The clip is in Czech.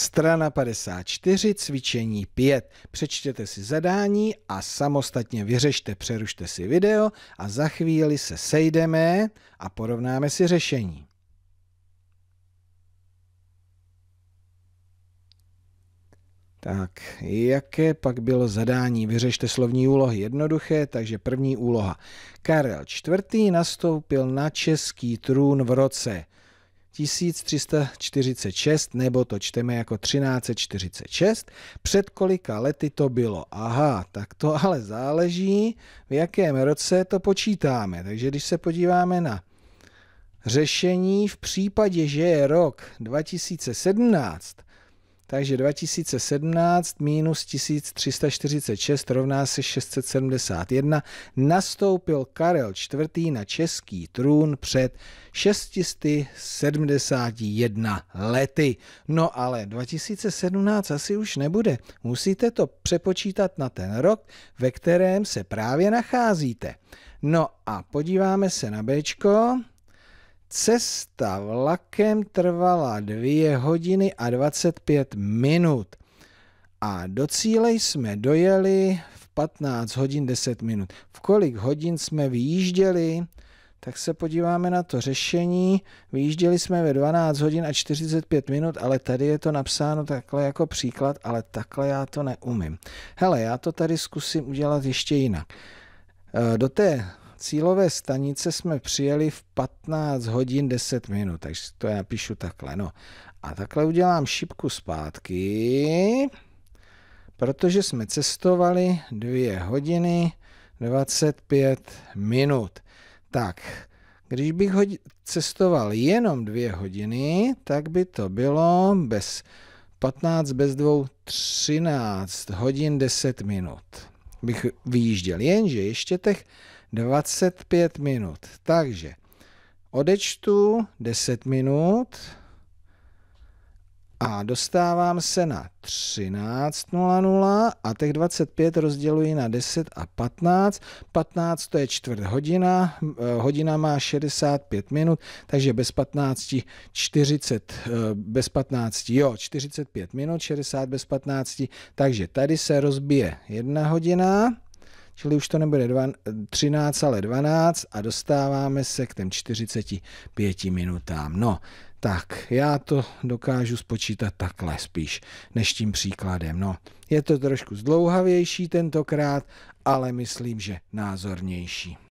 Strana 54, cvičení 5. Přečtěte si zadání a samostatně vyřešte, přerušte si video a za chvíli se sejdeme a porovnáme si řešení. Tak, jaké pak bylo zadání? Vyřešte slovní úlohy jednoduché, takže první úloha. Karel IV. nastoupil na český trůn v roce 1346, nebo to čteme jako 1346. Před kolika lety to bylo? Aha, tak to ale záleží, v jakém roce to počítáme. Takže když se podíváme na řešení v případě, že je rok 2017, takže 2017 minus 1346 rovná se 671. Nastoupil Karel IV. na český trůn před 671 lety. No ale 2017 asi už nebude. Musíte to přepočítat na ten rok, ve kterém se právě nacházíte. No a podíváme se na Bčko. Cesta vlakem trvala 2 hodiny a 25 minut a do cíle jsme dojeli v 15 hodin 10 minut. V kolik hodin jsme vyjížděli? Tak se podíváme na to řešení. Vyjížděli jsme ve 12 hodin a 45 minut, ale tady je to napsáno takhle jako příklad, ale takhle já to neumím. Hele, já to tady zkusím udělat ještě jinak. E, do té cílové stanice jsme přijeli v 15 hodin 10 minut, takže to já píšu takhle. No. A takhle udělám šipku zpátky, protože jsme cestovali 2 hodiny 25 minut. Tak, když bych cestoval jenom 2 hodiny, tak by to bylo bez 15 bez 2 13 hodin 10 minut bych vyjížděl. Jenže ještě těch 25 minut. Takže odečtu 10 minut a dostávám se na 13.00 a těch 25 rozděluji na 10 a 15. 15 to je čtvrt hodina, eh, hodina má 65 minut, takže bez 15 40, eh, bez 15, jo, 45 minut, 60 bez 15, takže tady se rozbije jedna hodina, čili už to nebude 13, ale 12 a dostáváme se k těm 45 minutám. No, tak, já to dokážu spočítat takhle spíš, než tím příkladem. No, je to trošku zdlouhavější tentokrát, ale myslím, že názornější.